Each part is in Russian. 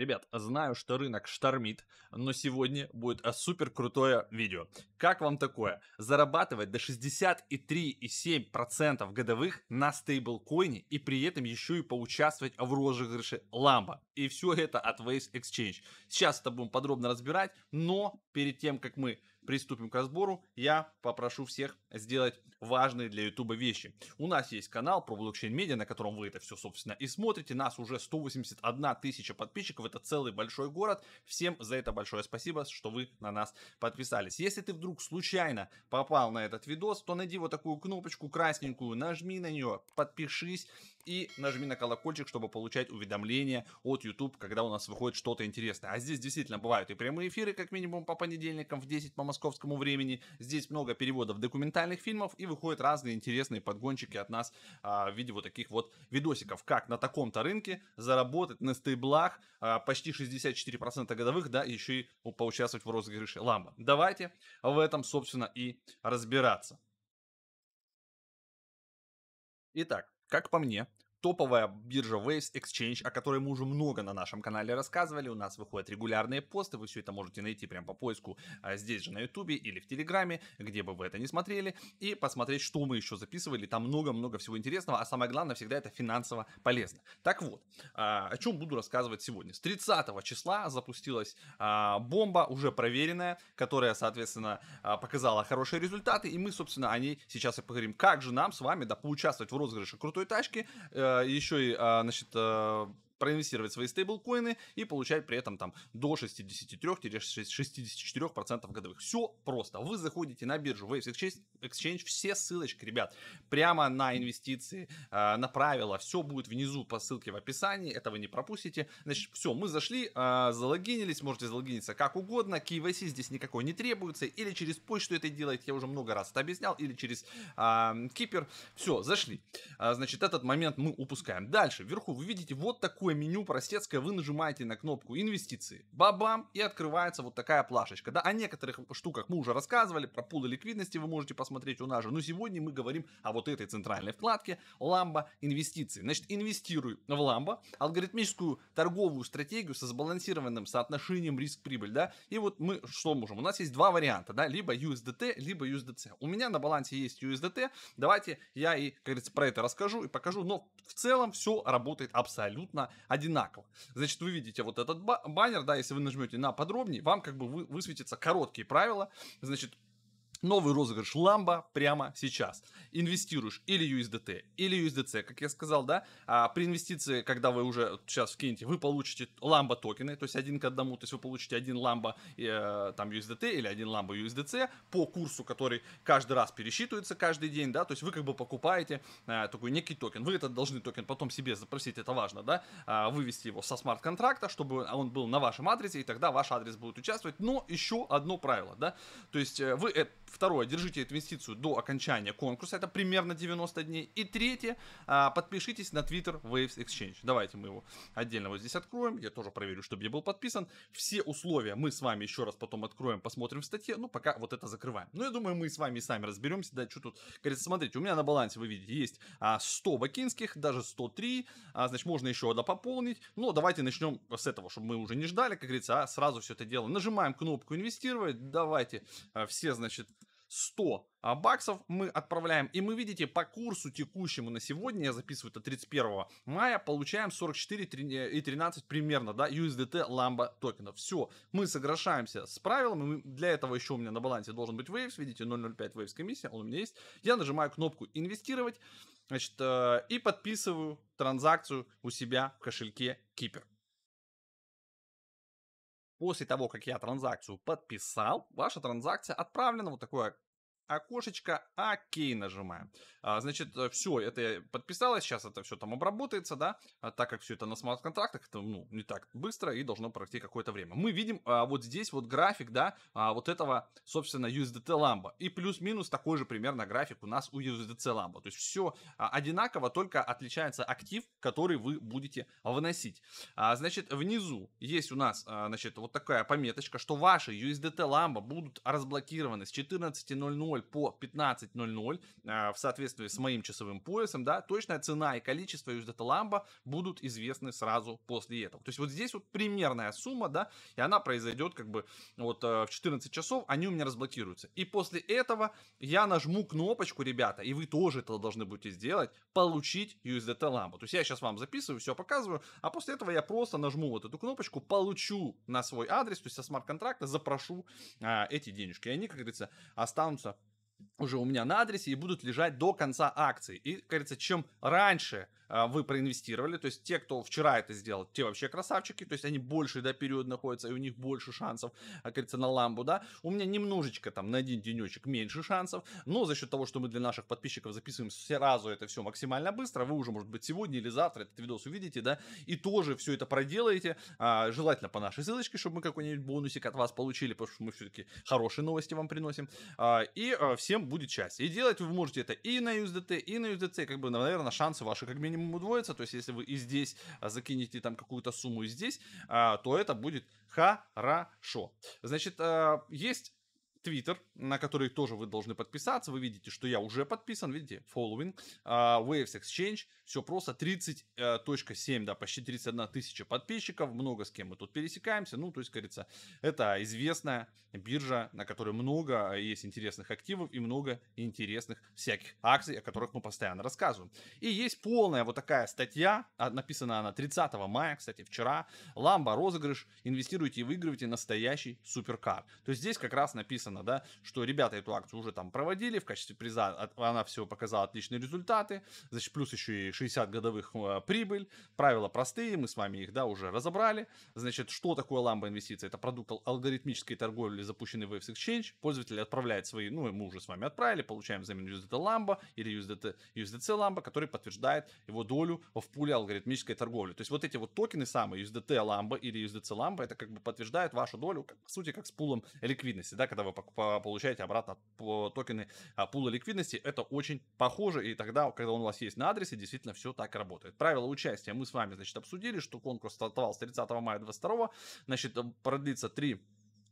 Ребят, знаю, что рынок штормит, но сегодня будет супер крутое видео. Как вам такое? Зарабатывать до 63,7% годовых на стейблкоине и при этом еще и поучаствовать в розыгрыше ламба. И все это от Waves Exchange. Сейчас с тобой подробно разбирать, но перед тем, как мы приступим к разбору, я попрошу всех сделать важные для Ютуба вещи. У нас есть канал про блокчейн медиа, на котором вы это все, собственно, и смотрите. Нас уже 181 тысяча подписчиков, это целый большой город. Всем за это большое спасибо, что вы на нас подписались. Если ты вдруг случайно попал на этот видос, то найди вот такую кнопочку красненькую, нажми на нее, подпишись и нажми на колокольчик, чтобы получать уведомления от YouTube, когда у нас выходит что-то интересное. А здесь действительно бывают и прямые эфиры, как минимум по понедельникам в 10 по московскому времени. Здесь много переводов документальных фильмов и выходят разные интересные подгончики от нас а, в виде вот таких вот видосиков, как на таком-то рынке заработать на стейблах а, почти 64% годовых, да, и еще и поучаствовать в розыгрыше ламба. Давайте в этом, собственно, и разбираться. Итак, как по мне, топовая биржа Waves Exchange, о которой мы уже много на нашем канале рассказывали. У нас выходят регулярные посты, вы все это можете найти прямо по поиску а здесь же на YouTube или в Телеграме, где бы вы это не смотрели, и посмотреть, что мы еще записывали. Там много-много всего интересного, а самое главное, всегда это финансово полезно. Так вот, а, о чем буду рассказывать сегодня. С 30 числа запустилась а, бомба, уже проверенная, которая, соответственно, а, показала хорошие результаты, и мы, собственно, о ней сейчас и поговорим. Как же нам с вами да, поучаствовать в розыгрыше крутой тачки, э, еще э, и, а, значит, э, проинвестировать свои стейблкоины и получать при этом там до 63-64% годовых. Все просто. Вы заходите на биржу Waves Exchange, Exchange, все ссылочки, ребят, прямо на инвестиции, а, на правила, все будет внизу по ссылке в описании, этого не пропустите. Значит, все, мы зашли, а, залогинились, можете залогиниться как угодно, KYC здесь никакой не требуется, или через почту это делаете, я уже много раз это объяснял, или через Keeper. А, все, зашли. Значит, этот момент мы упускаем. Дальше, вверху вы видите вот такой новое меню простецкое, вы нажимаете на кнопку инвестиции, бабам, и открывается вот такая плашечка. Да, о некоторых штуках мы уже рассказывали, про пулы ликвидности вы можете посмотреть у нас же, но сегодня мы говорим о вот этой центральной вкладке Ламба инвестиции. Значит, инвестируй в Ламба, алгоритмическую торговую стратегию со сбалансированным соотношением риск-прибыль, да, и вот мы что можем? У нас есть два варианта, да, либо USDT, либо USDC. У меня на балансе есть USDT, давайте я и, как говорится, про это расскажу и покажу, но в целом все работает абсолютно одинаково. Значит, вы видите вот этот баннер, да, если вы нажмете на подробнее, вам как бы вы высветятся короткие правила, значит, Новый розыгрыш Ламба прямо сейчас. Инвестируешь или USDT, или USDC, как я сказал, да? А при инвестиции, когда вы уже сейчас вкинете, вы получите Ламба токены, то есть один к одному, то есть вы получите один Ламба э, там USDT или один Ламба USDC по курсу, который каждый раз пересчитывается каждый день, да? То есть вы как бы покупаете э, такой некий токен. Вы этот должны токен потом себе запросить, это важно, да? Э, вывести его со смарт-контракта, чтобы он был на вашем адресе, и тогда ваш адрес будет участвовать. Но еще одно правило, да? То есть э, вы Второе, держите эту инвестицию до окончания конкурса, это примерно 90 дней. И третье, а, подпишитесь на Twitter Waves Exchange. Давайте мы его отдельно вот здесь откроем, я тоже проверю, чтобы я был подписан. Все условия мы с вами еще раз потом откроем, посмотрим в статье, ну пока вот это закрываем. Ну я думаю, мы с вами сами разберемся, да, что тут, говорится, смотрите, у меня на балансе, вы видите, есть 100 а, бакинских, даже 103, а, значит, можно еще одна пополнить, но давайте начнем с этого, чтобы мы уже не ждали, как говорится, а сразу все это дело. Нажимаем кнопку инвестировать, давайте все, значит, 100 а, баксов мы отправляем. И мы видите, по курсу текущему на сегодня, я записываю это 31 мая, получаем 44 э, и 13 примерно, да, USDT ламба токенов. Все, мы соглашаемся с правилами. Для этого еще у меня на балансе должен быть Waves, видите, 0.05 Waves комиссия, он у меня есть. Я нажимаю кнопку инвестировать, значит, э, и подписываю транзакцию у себя в кошельке Keeper. После того, как я транзакцию подписал, ваша транзакция отправлена вот такое окошечко окей, нажимаем. А, значит, э, все, это я подписалась, сейчас это все там обработается, да, а так как все это на смарт-контрактах, это, ну, не так быстро и должно пройти какое-то время. Мы видим а, вот здесь вот график, да, вот этого, собственно, USDT ламба. И плюс-минус такой же примерно график у нас у USDC ламба. То есть все одинаково, только отличается актив, который вы будете выносить. значит, внизу есть у нас, значит, вот такая пометочка, что ваши USDT ламба будут разблокированы с 14.00 0 по 15.00 а, в соответствии с моим часовым поясом, да, точная цена и количество USDT ламба будут известны сразу после этого. То есть вот здесь вот примерная сумма, да, и она произойдет как бы вот э, в 14 часов, они у меня разблокируются. И после этого я нажму кнопочку, ребята, и вы тоже это должны будете сделать, получить USDT ламбу. То есть я сейчас вам записываю, все показываю, а после этого я просто нажму вот эту кнопочку, получу на свой адрес, то есть со смарт-контракта запрошу а, эти денежки. И они, как говорится, останутся уже у меня на адресе и будут лежать до конца акции. И, как говорится, чем раньше а, вы проинвестировали, то есть те, кто вчера это сделал, те вообще красавчики, то есть они больше до да, период находятся, и у них больше шансов, а, как говорится, на ламбу, да. У меня немножечко там на один денечек меньше шансов, но за счет того, что мы для наших подписчиков записываем сразу это все максимально быстро, вы уже, может быть, сегодня или завтра этот видос увидите, да, и тоже все это проделаете, а, желательно по нашей ссылочке, чтобы мы какой-нибудь бонусик от вас получили, потому что мы все-таки хорошие новости вам приносим. А, и а, все всем будет счастье. И делать вы можете это и на USDT, и на USDC, как бы, наверное, шансы ваши как минимум удвоятся, то есть если вы и здесь а, закинете там какую-то сумму, и здесь, а, то это будет хорошо. Значит, а, есть Твиттер, на который тоже вы должны подписаться. Вы видите, что я уже подписан, видите, following. Uh, Waves Exchange, все просто, 30.7, э, да, почти 31 тысяча подписчиков, много с кем мы тут пересекаемся. Ну, то есть, говорится, это известная биржа, на которой много а, есть интересных активов и много интересных всяких акций, о которых мы постоянно рассказываем. И есть полная вот такая статья, а, написана она 30 мая, кстати, вчера. Ламба розыгрыш, инвестируйте и выигрывайте настоящий суперкар. То есть здесь как раз написано написано, да, что ребята эту акцию уже там проводили в качестве приза, она все показала отличные результаты, значит, плюс еще и 60 годовых э, прибыль, правила простые, мы с вами их, да, уже разобрали, значит, что такое ламба инвестиции? Это продукт алгоритмической торговли, запущенный в FX Exchange, пользователь отправляет свои, ну, мы уже с вами отправили, получаем взамен USDT ламба или USDT, USDC ламба, который подтверждает его долю в пуле алгоритмической торговли. То есть вот эти вот токены самые, USDT ламба или USDC ламба, это как бы подтверждает вашу долю, как, по сути, как с пулом ликвидности, да, когда вы получаете обратно токены а, пула ликвидности. Это очень похоже, и тогда, когда он у вас есть на адресе, действительно все так работает. Правила участия мы с вами, значит, обсудили, что конкурс стартовал с 30 мая 22 значит, э, продлится 3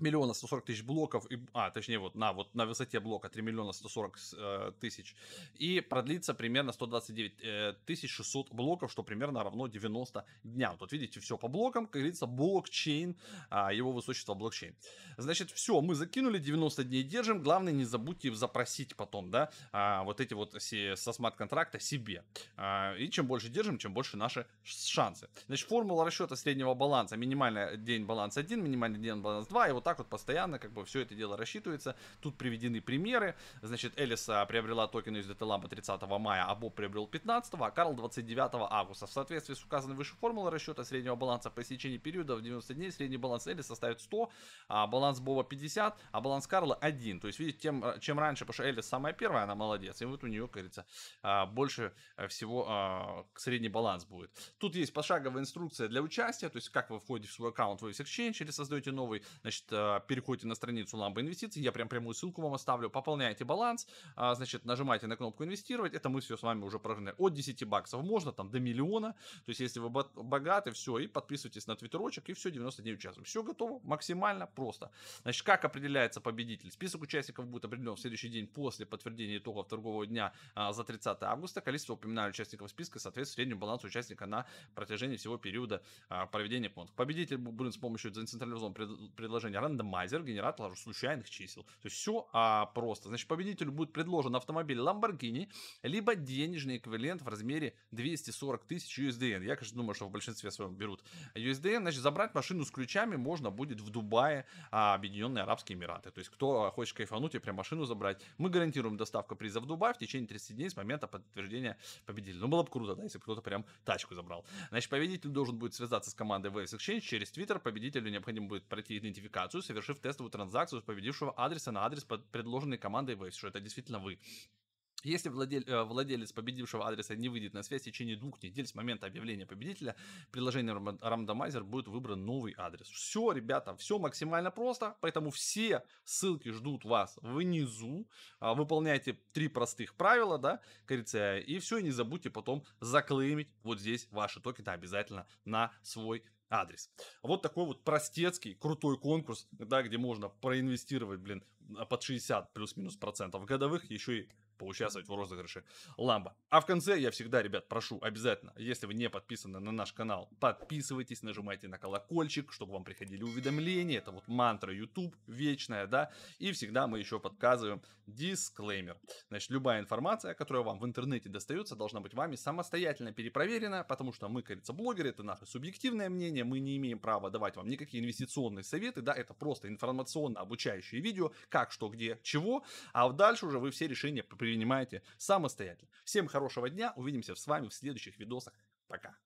миллиона 140 тысяч блоков, и, а, точнее, вот на, вот на высоте блока 3 миллиона 140 э, тысяч, и продлится примерно 129 э, тысяч 600 блоков, что примерно равно 90 дням. Вот видите, все по блокам, как говорится, блокчейн, а, его высочество блокчейн. Значит, все, мы закинули, 90 дней держим, главное, не забудьте запросить потом, да, а, вот эти вот си, со смарт-контракта себе. А, и чем больше держим, чем больше наши шансы. Значит, формула расчета среднего баланса, минимальный день баланс 1, минимальный день баланс 2, и вот так так вот постоянно как бы все это дело рассчитывается. Тут приведены примеры. Значит, Элиса приобрела токены из Лампа 30 мая, а Боб приобрел 15, а Карл 29 августа. В соответствии с указанной выше формулой расчета среднего баланса по истечении периода в 90 дней средний баланс Элиса составит 100, а баланс Боба 50, а баланс Карла 1. То есть, видите, тем, э, чем раньше, потому что Элис самая первая, она молодец. И вот у нее, как говорится, а, больше э, всего а, средний баланс будет. Тут есть пошаговая инструкция для участия, то есть как вы входите в свой аккаунт в Exchange или создаете новый. Значит, Э, переходите на страницу Ламбо Инвестиций, я прям прямую ссылку вам оставлю, пополняете баланс, а, значит, нажимаете на кнопку инвестировать, это мы все с вами уже прожили, от 10 баксов можно, там, до миллиона, то есть, если вы богаты, все, и подписывайтесь на твиттерочек, и все, 90 дней участвуем. Все готово, максимально просто. Значит, как определяется победитель? Список участников будет определен в следующий день после подтверждения итогов торгового дня а, за 30 августа. Количество упоминаю участников списка соответствует среднему балансу участника на протяжении всего периода а, проведения конкурса. Победитель будет с помощью децентрализованного предложения рандомайзер, генератор случайных чисел. То есть все а, просто. Значит, победителю будет предложен автомобиль Lamborghini, либо денежный эквивалент в размере 240 тысяч USDN. Я, конечно, думаю, что в большинстве своем берут USDN. Значит, забрать машину с ключами можно будет в Дубае, а, Объединенные Арабские Эмираты. То есть, кто хочет кайфануть и прям машину забрать, мы гарантируем доставку приза в Дубай в течение 30 дней с момента подтверждения победителя. Ну, было бы круто, да, если кто-то прям тачку забрал. Значит, победитель должен будет связаться с командой Waves Exchange через Twitter. Победителю необходимо будет пройти идентификацию коммуникацию, совершив тестовую транзакцию с победившего адреса на адрес, предложенный командой Waves, что это действительно вы. Если э, владелец победившего адреса не выйдет на связь в течение двух недель с момента объявления победителя, приложением рандомайзер будет выбран новый адрес. Все, ребята, все максимально просто, поэтому все ссылки ждут вас внизу. А, выполняйте три простых правила, да, корреция, и все, и не забудьте потом заклеймить вот здесь ваши токены обязательно на свой адрес. Вот такой вот простецкий, крутой конкурс, да, где можно проинвестировать, блин, а, под 60 плюс-минус процентов годовых, еще и поучаствовать в розыгрыше ламба. А в конце я всегда, ребят, прошу обязательно, если вы не подписаны на наш канал, подписывайтесь, нажимайте на колокольчик, чтобы вам приходили уведомления. Это вот мантра YouTube вечная, да. И всегда мы еще подказываем дисклеймер. Значит, любая информация, которая вам в интернете достается, должна быть вами самостоятельно перепроверена, потому что мы, кажется, блогеры, это наше субъективное мнение, мы не имеем права давать вам никакие инвестиционные советы, да, это просто информационно обучающие видео, как, что, где, чего, а дальше уже вы все решения при принимаете самостоятельно. Всем хорошего дня, увидимся с вами в следующих видосах. Пока.